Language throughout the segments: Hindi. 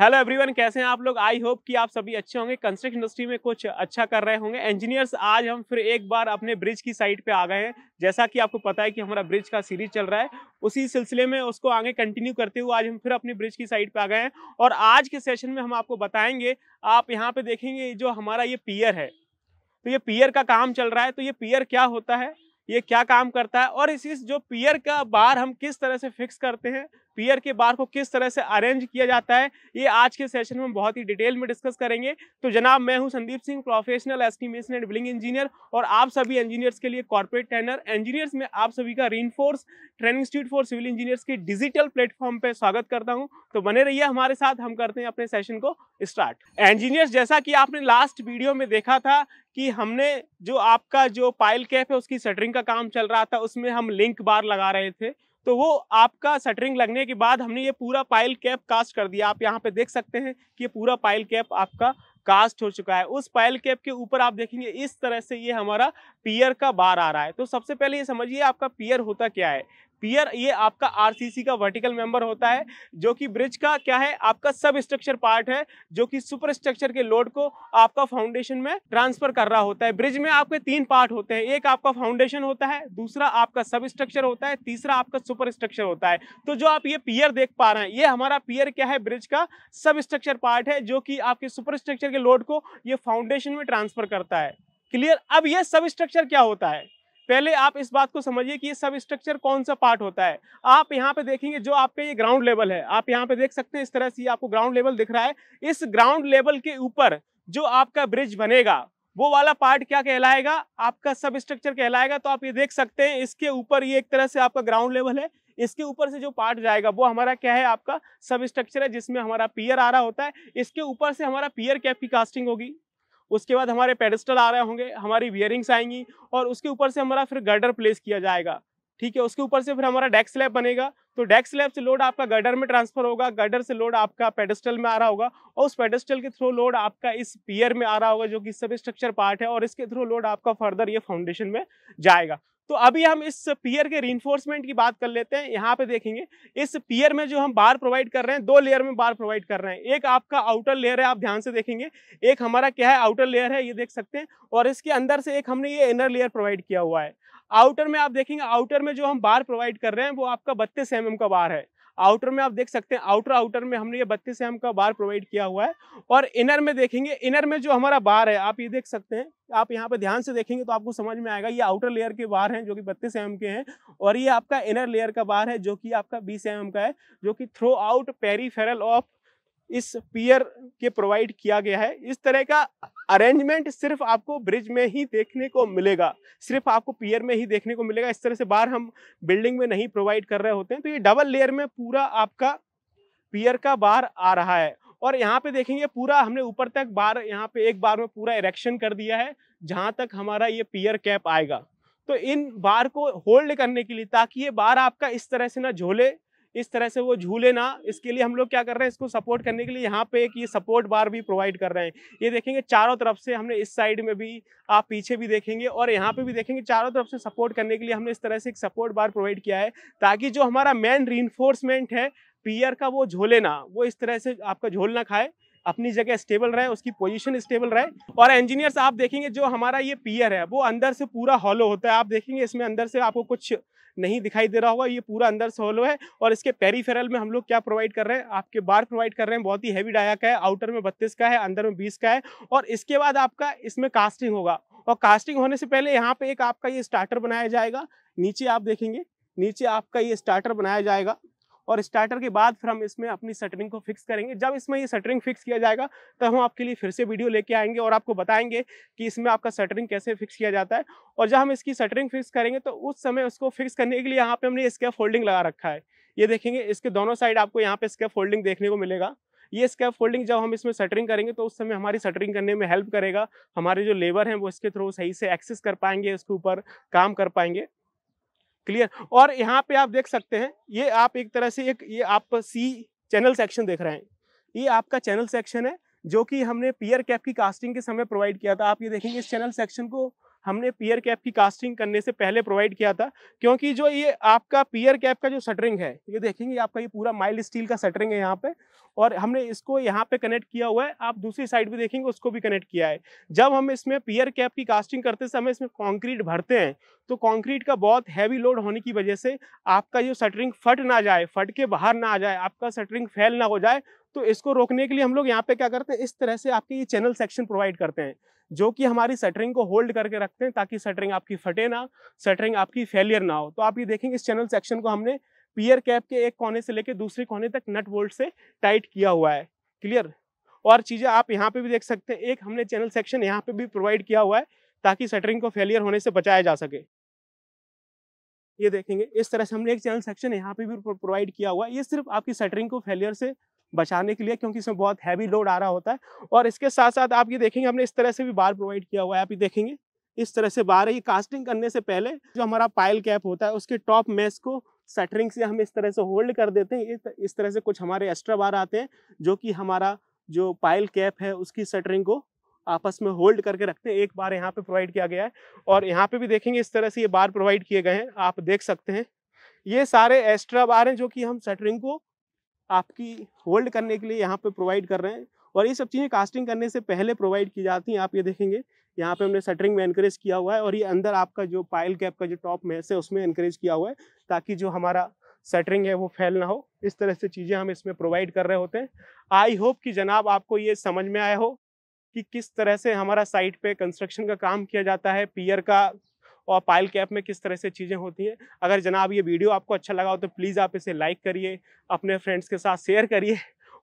हेलो एवरीवन कैसे हैं आप लोग आई होप कि आप सभी अच्छे होंगे कंस्ट्रक्शन इंडस्ट्री में कुछ अच्छा कर रहे होंगे इंजीनियर्स आज हम फिर एक बार अपने ब्रिज की साइड पे आ गए हैं जैसा कि आपको पता है कि हमारा ब्रिज का सीरीज चल रहा है उसी सिलसिले में उसको आगे कंटिन्यू करते हुए आज हम फिर अपने ब्रिज की साइड पर आ गए हैं और आज के सेशन में हम आपको बताएंगे आप यहाँ पे देखेंगे जो हमारा ये पियर है तो ये पियर का काम चल रहा है तो ये पियर क्या होता है ये क्या काम करता है और इसी जो पियर का बार हम किस तरह से फिक्स करते हैं पियर के बार को किस तरह से अरेंज किया जाता है ये आज के सेशन में बहुत ही डिटेल में डिस्कस करेंगे तो जनाब मैं हूँ Sandeep Singh professional estimation and billing engineer और आप सभी इंजीनियर्स के लिए कॉर्पोरेट ट्रेनर इंजीनियर्स में आप सभी का reinforce training institute for civil engineers के डिजिटल प्लेटफॉर्म पर स्वागत करता हूँ तो बने रहिए हमारे साथ हम करते हैं अपने सेशन को स्टार्ट इंजीनियर्स जैसा कि आपने लास्ट वीडियो में देखा था कि हमने जो आपका जो पाइल कैप है उसकी शटरिंग का काम चल रहा था उसमें हम लिंक बार लगा रहे थे तो वो आपका शटरिंग लगने के बाद हमने ये पूरा पाइल कैप कास्ट कर दिया आप यहाँ पे देख सकते हैं कि ये पूरा पाइल कैप आपका कास्ट हो चुका है उस पायल कैप के ऊपर आप देखेंगे इस तरह से ये हमारा पियर का बार आ रहा है तो सबसे पहले ये समझिए आपका पियर होता क्या है पियर ये आपका आरसीसी का वर्टिकल मेंबर होता है जो कि ब्रिज का क्या है आपका सब स्ट्रक्चर पार्ट है जो कि सुपर स्ट्रक्चर के लोड को आपका फाउंडेशन में ट्रांसफर कर रहा होता है ब्रिज में आपके तीन पार्ट होते हैं एक आपका फाउंडेशन होता है दूसरा आपका सब स्ट्रक्चर होता है तीसरा आपका सुपर स्ट्रक्चर होता है तो जो आप ये पियर देख पा रहे हैं ये हमारा पियर क्या है ब्रिज का सब स्ट्रक्चर पार्ट है जो कि आपके सुपर स्ट्रक्चर के लोड को ये फाउंडेशन में ट्रांसफर करता है क्लियर अब ये सब स्ट्रक्चर क्या होता है पहले आप इस बात को समझिए कि ये सब स्ट्रक्चर कौन सा पार्ट होता है आप यहाँ पे देखेंगे जो आपके ये ग्राउंड लेवल है आप यहाँ पे देख सकते हैं इस तरह से आपको ग्राउंड लेवल दिख रहा है इस ग्राउंड लेवल के ऊपर जो आपका ब्रिज बनेगा वो वाला पार्ट क्या कहलाएगा आपका सब स्ट्रक्चर कहलाएगा तो आप ये देख सकते हैं इसके ऊपर ये एक तरह से आपका ग्राउंड लेवल है इसके ऊपर से जो पार्ट जाएगा वो हमारा क्या है आपका सब स्ट्रक्चर है जिसमें हमारा पियर आ रहा होता है इसके ऊपर से हमारा पियर कैप की कास्टिंग होगी उसके बाद हमारे पेडिस्टल आ रहे होंगे हमारी वियरिंग्स आएंगी और उसके ऊपर से हमारा फिर गर्डर प्लेस किया जाएगा ठीक है उसके ऊपर से फिर हमारा डेस्क स्लैब बनेगा तो डेस्क स्लैब से लोड आपका गर्डर में ट्रांसफर होगा गर्डर से लोड आपका पेडस्टल में आ रहा होगा और उस पेडस्टल के थ्रू लोड आपका इस पियर में आ रहा होगा जो कि सब स्ट्रक्चर पार्ट है और इसके थ्रू लोड आपका फर्दर ये फाउंडेशन में जाएगा तो अभी हम इस पियर के रीइन्फोर्समेंट की बात कर लेते हैं यहाँ पे देखेंगे इस पियर में जो हम बार प्रोवाइड कर रहे हैं दो लेयर में बार प्रोवाइड कर रहे हैं एक आपका आउटर लेयर है आप ध्यान से देखेंगे एक हमारा क्या है आउटर लेयर है ये देख सकते हैं और इसके अंदर से एक हमने ये इनर लेयर प्रोवाइड किया हुआ है आउटर में आप देखेंगे आउटर में जो हम बार प्रोवाइड कर रहे हैं वो आपका बत्तीस एम का बार है आउटर में आप देख सकते हैं आउटर आउटर में हमने ये बत्तीस एम का बार प्रोवाइड किया हुआ है और इनर में देखेंगे इनर में जो हमारा बार है आप ये देख सकते हैं आप यहाँ पे ध्यान से देखेंगे तो आपको समझ में आएगा ये आउटर लेयर के बार हैं जो कि बत्तीस एम के हैं और ये आपका इनर लेयर का बार है जो कि आपका बीस एम का है जो कि थ्रू आउट पेरीफेरल ऑफ इस पियर के प्रोवाइड किया गया है इस तरह का अरेंजमेंट सिर्फ आपको ब्रिज में ही देखने को मिलेगा सिर्फ आपको पियर में ही देखने को मिलेगा इस तरह से बाहर हम बिल्डिंग में नहीं प्रोवाइड कर रहे होते हैं तो ये डबल लेयर में पूरा आपका पियर का बार आ रहा है और यहाँ पे देखेंगे पूरा हमने ऊपर तक बार यहाँ पे एक बार में पूरा इरेक्शन कर दिया है जहाँ तक हमारा ये पियर कैप आएगा तो इन बार को होल्ड करने के लिए ताकि ये बार आपका इस तरह से ना झोले इस तरह से वो झूले ना इसके लिए हम लोग क्या कर रहे हैं इसको सपोर्ट करने के लिए यहाँ पे एक ये सपोर्ट बार भी प्रोवाइड कर रहे हैं ये देखेंगे चारों तरफ से हमने इस साइड में भी आप पीछे भी देखेंगे और यहाँ पे भी देखेंगे चारों तरफ से सपोर्ट करने के लिए हमने इस तरह से एक सपोर्ट बार प्रोवाइड किया है ताकि जो हमारा मेन री है पियर का वो झोले ना वो इस तरह से आपका झोल ना खाए अपनी जगह स्टेबल रहे उसकी पोजीशन स्टेबल रहे और इंजीनियर्स आप देखेंगे जो हमारा ये पियर है वो अंदर से पूरा हॉलो होता है आप देखेंगे इसमें अंदर से आपको कुछ नहीं दिखाई दे रहा होगा ये पूरा अंदर से हॉलो है और इसके पेरीफेरल में हम लोग क्या प्रोवाइड कर रहे हैं आपके बार प्रोवाइड कर रहे हैं बहुत ही हैवी डाया का है आउटर में बत्तीस का है अंदर में बीस का है और इसके बाद आपका इसमें कास्टिंग होगा और कास्टिंग होने से पहले यहाँ पे एक आपका ये स्टार्टर बनाया जाएगा नीचे आप देखेंगे नीचे आपका ये स्टार्टर बनाया जाएगा और स्टार्टर के बाद फिर हम इसमें अपनी सटरिंग को फिक्स करेंगे जब इसमें ये सटरिंग फिक्स किया जाएगा तब हम आपके लिए फिर से वीडियो लेके आएंगे और आपको बताएंगे कि इसमें आपका सटरिंग कैसे फिक्स किया जाता है और जब हम इसकी सटरिंग फिक्स करेंगे तो उस समय उसको फिक्स करने के लिए यहाँ पे हमने इसके फोल्डिंग लगा रखा है ये देखेंगे इसके दोनों साइड आपको यहाँ पे स्केप फोल्डिंग देखने को मिलेगा ये स्कैप फोल्डिंग जब हम इसमें सटरिंग करेंगे तो उस समय हमारी सटरिंग करने में हेल्प करेगा हमारे जो लेबर हैं वो इसके थ्रू सही से एक्सेस कर पाएंगे इसके ऊपर काम कर पाएंगे क्लियर और यहाँ पे आप देख सकते हैं ये आप एक तरह से एक ये आप सी चैनल सेक्शन देख रहे हैं ये आपका चैनल सेक्शन है जो कि हमने पियर कैप की कास्टिंग के समय प्रोवाइड किया था आप ये देखेंगे इस चैनल सेक्शन को हमने पियर कैप की कास्टिंग करने से पहले प्रोवाइड किया था क्योंकि जो ये आपका पियर कैप का जो शटरिंग है ये देखेंगे आपका ये पूरा माइल स्टील का शटरिंग है यहाँ पे और हमने इसको यहाँ पे कनेक्ट किया हुआ है आप दूसरी साइड भी देखेंगे उसको भी कनेक्ट किया है जब हम इसमें पियर कैप की कास्टिंग करते समय इसमें कॉन्क्रीट भरते हैं तो कॉन्क्रीट का बहुत हैवी लोड होने की वजह से आपका जो शटरिंग फट ना जाए फट के बाहर ना आ जाए आपका शटरिंग फेल ना हो जाए तो इसको रोकने के लिए हम लोग यहाँ पे क्या करते हैं इस तरह से आपके ये चैनल सेक्शन प्रोवाइड करते हैं जो कि हमारी सटरिंग को होल्ड करके रखते हैं ताकि सटरिंग आपकी फटे ना सटरिंग आपकी फेलियर ना हो तो आप ये देखेंगे इस चैनल सेक्शन को हमने पियर कैप के एक कोने से लेकर दूसरे कोने तक नट वोल्ट से टाइट किया हुआ है क्लियर और चीज़ें आप यहाँ पे भी देख सकते हैं एक हमने चैनल सेक्शन यहाँ पे भी प्रोवाइड किया हुआ है ताकि सटरिंग को फेलियर होने से बचाया जा सके ये देखेंगे इस तरह से हमने एक चैनल सेक्शन यहाँ पे भी प्रोवाइड किया हुआ है ये सिर्फ आपकी सटरिंग को फेलियर से बचाने के लिए क्योंकि इसमें बहुत हैवी लोड आ रहा होता है और इसके साथ साथ आप ये देखेंगे हमने इस तरह से भी बार प्रोवाइड किया हुआ है आप ये देखेंगे इस तरह से बार है ये कास्टिंग करने से पहले जो हमारा पाइल कैप होता है उसके टॉप मेस को सटरिंग से हम इस तरह से होल्ड कर देते हैं इस तरह से कुछ हमारे एक्स्ट्रा बार आते हैं जो कि हमारा जो पाइल कैप है उसकी सेटरिंग को आपस में होल्ड करके रखते हैं एक बार यहाँ पे प्रोवाइड किया गया है और यहाँ पे भी देखेंगे इस तरह से ये बार प्रोवाइड किए गए हैं आप देख सकते हैं ये सारे एक्स्ट्रा बार हैं जो कि हम सेटरिंग को आपकी होल्ड करने के लिए यहाँ पे प्रोवाइड कर रहे हैं और ये सब चीज़ें कास्टिंग करने से पहले प्रोवाइड की जाती हैं आप ये देखेंगे यहाँ पे हमने सटरिंग में इनक्रेज किया हुआ है और ये अंदर आपका जो पाइल कैप का जो टॉप मैस है उसमें इनक्रेज किया हुआ है ताकि जो हमारा सटरिंग है वो फैल ना हो इस तरह से चीज़ें हम इसमें प्रोवाइड कर रहे होते हैं आई होप कि जनाब आपको ये समझ में आया हो कि किस तरह से हमारा साइट पे कंस्ट्रक्शन का काम किया जाता है पियर का और पायल कैप में किस तरह से चीज़ें होती हैं अगर जनाब ये वीडियो आपको अच्छा लगा हो तो प्लीज़ आप इसे लाइक करिए अपने फ्रेंड्स के साथ शेयर करिए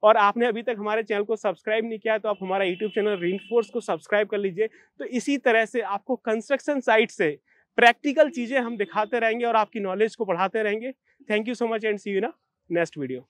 और आपने अभी तक हमारे चैनल को सब्सक्राइब नहीं किया तो आप हमारा यूट्यूब चैनल रीनफोर्स को सब्सक्राइब कर लीजिए तो इसी तरह से आपको कंस्ट्रक्शन साइट से प्रैक्टिकल चीज़ें हम दिखाते रहेंगे और आपकी नॉलेज को बढ़ाते रहेंगे thank you so much and see you ना नेक्स्ट वीडियो